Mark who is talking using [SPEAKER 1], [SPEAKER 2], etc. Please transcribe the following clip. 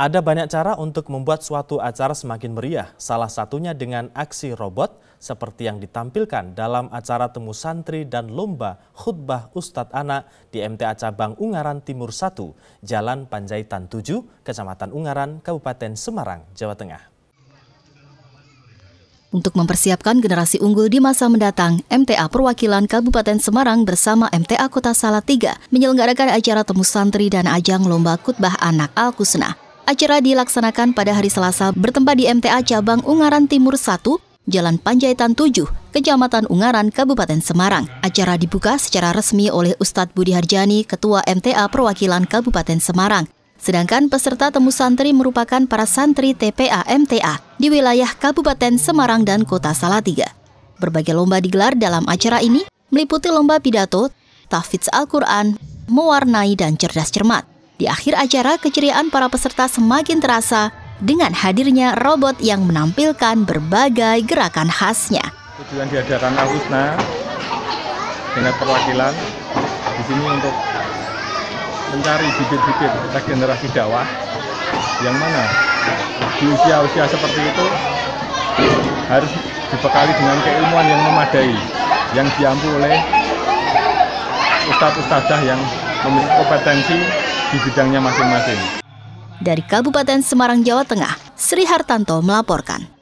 [SPEAKER 1] Ada banyak cara untuk membuat suatu acara semakin meriah, salah satunya dengan aksi robot seperti yang ditampilkan dalam acara temu santri dan lomba khutbah Ustadz Anak di MTA Cabang Ungaran Timur 1, Jalan Panjaitan 7, Kecamatan Ungaran, Kabupaten Semarang, Jawa Tengah.
[SPEAKER 2] Untuk mempersiapkan generasi unggul di masa mendatang, MTA Perwakilan Kabupaten Semarang bersama MTA Kota Salatiga menyelenggarakan acara temu santri dan ajang lomba khutbah anak Al-Kusna. Acara dilaksanakan pada hari Selasa bertempat di MTA Cabang Ungaran Timur 1, Jalan Panjaitan 7, Kecamatan Ungaran, Kabupaten Semarang. Acara dibuka secara resmi oleh Ustadz Budi Harjani, Ketua MTA Perwakilan Kabupaten Semarang. Sedangkan peserta temu santri merupakan para santri TPA MTA di wilayah Kabupaten Semarang dan Kota Salatiga. Berbagai lomba digelar dalam acara ini meliputi lomba pidato, tahfidz Al-Quran, mewarnai dan cerdas cermat. Di akhir acara, keceriaan para peserta semakin terasa dengan hadirnya robot yang menampilkan berbagai gerakan khasnya.
[SPEAKER 3] Tujuan diadakan Agusna dengan perwakilan di sini untuk mencari bibit-bibit regenerasi dakwah yang mana di usia-usia seperti itu harus dibekali dengan keilmuan yang memadai yang diampu oleh ustadz-ustadzah yang memiliki kompetensi di bidangnya masing-masing.
[SPEAKER 2] Dari Kabupaten Semarang, Jawa Tengah, Sri Hartanto melaporkan.